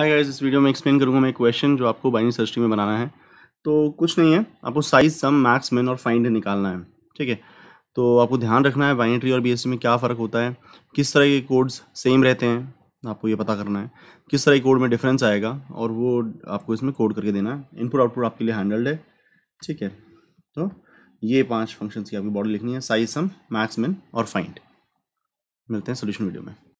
हाय guys इस video में explain करूँगा मैं एक क्वेश्चन जो आपको बाइनरी सर्च ट्री में बनाना है तो कुछ नहीं है आपको साइज सम मैक्स मिन और फाइंड निकालना है ठीक है तो आपको ध्यान रखना है बाइनरी ट्री और बी में क्या फ़र्क होता है किस तरह के कोड्स सेम रहते हैं आपको ये पता करना है किस तरह के कोड में डिफरेंस आएगा और वो आपको इसमें कोड करके देना है इनपुट आउटपुट आपके लिए हैंडल्ड है ठीक है तो ये पाँच फंक्शन की आपकी बॉडी लिखनी है साइज सम मैक्स मिन और फाइंड मिलते हैं सोल्यूशन वीडियो में